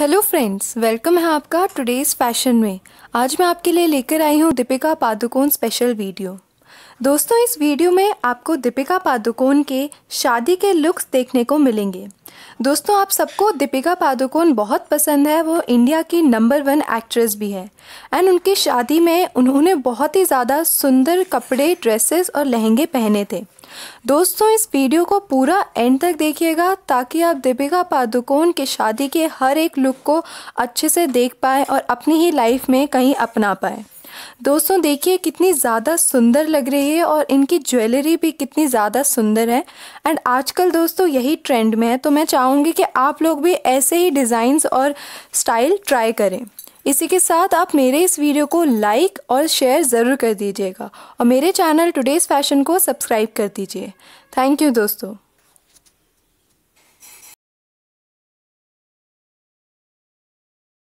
hello friends welcome है आपका today's fashion में आज मैं आपके लिए लेकर आई हूँ दीपिका पादुकोण स्पेशल वीडियो दोस्तों इस वीडियो में आपको दीपिका पादुकोण के शादी के लुक्स देखने को मिलेंगे दोस्तों आप सबको दीपिका पादुकोण बहुत पसंद है वो इंडिया की नंबर वन एक्ट्रेस भी है एंड उनकी शादी में उन्होंने बहुत ही ज़्यादा सुंदर कपड़े ड्रेसेस और लहंगे पहने थे दोस्तों इस वीडियो को पूरा एंड तक देखिएगा ताकि आप दीपिका पादुकोण की शादी के हर एक लुक को अच्छे से देख पाएँ और अपनी ही लाइफ में कहीं अपना पाएँ दोस्तों देखिए कितनी ज़्यादा सुंदर लग रही है और इनकी ज्वेलरी भी कितनी ज़्यादा सुंदर है एंड आजकल दोस्तों यही ट्रेंड में है तो मैं चाहूँगी कि आप लोग भी ऐसे ही डिज़ाइंस और स्टाइल ट्राई करें इसी के साथ आप मेरे इस वीडियो को लाइक और शेयर ज़रूर कर दीजिएगा और मेरे चैनल टुडेज़ फैशन को सब्सक्राइब कर दीजिए थैंक यू दोस्तों